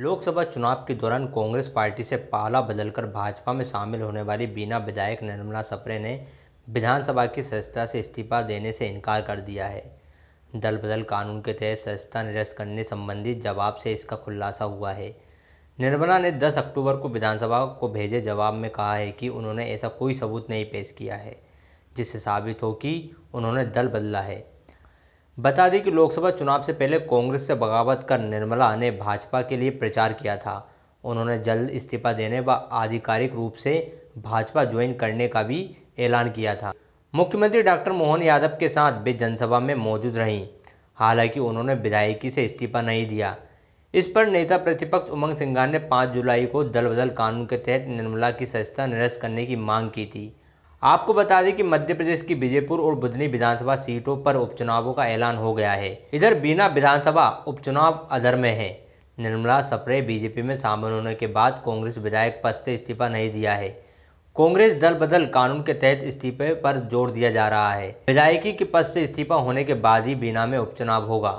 लोकसभा चुनाव के दौरान कांग्रेस पार्टी से पाला बदलकर भाजपा में शामिल होने वाली बीना विधायक निर्मला सप्रे ने विधानसभा की सदस्यता से इस्तीफा देने से इनकार कर दिया है दल बदल कानून के तहत सदस्यता निरस्त करने संबंधी जवाब से इसका खुलासा हुआ है निर्मला ने 10 अक्टूबर को विधानसभा को भेजे जवाब में कहा है कि उन्होंने ऐसा कोई सबूत नहीं पेश किया है जिससे साबित हो कि उन्होंने दल बदला है बता दें कि लोकसभा चुनाव से पहले कांग्रेस से बगावत कर निर्मला ने भाजपा के लिए प्रचार किया था उन्होंने जल्द इस्तीफा देने व आधिकारिक रूप से भाजपा ज्वाइन करने का भी ऐलान किया था मुख्यमंत्री डॉक्टर मोहन यादव के साथ भी जनसभा में मौजूद रहीं हालांकि उन्होंने विधायकी से इस्तीफा नहीं दिया इस पर नेता प्रतिपक्ष उमंग सिंघार ने 5 जुलाई को दल बदल कानून के तहत निर्मला की सदस्यता निरस्त करने की मांग की थी आपको बता दें कि मध्य प्रदेश की विजयपुर और बुधनी विधानसभा सीटों पर उपचुनावों का ऐलान हो गया है इधर बीना विधानसभा उपचुनाव अधर में है निर्मला सप्रे बीजेपी में शामिल होने के बाद कांग्रेस विधायक पद से इस्तीफा नहीं दिया है कांग्रेस दल बदल कानून के तहत इस्तीफे पर जोर दिया जा रहा है विधायकी के पद से इस्तीफा होने के बाद ही बीना में उपचुनाव होगा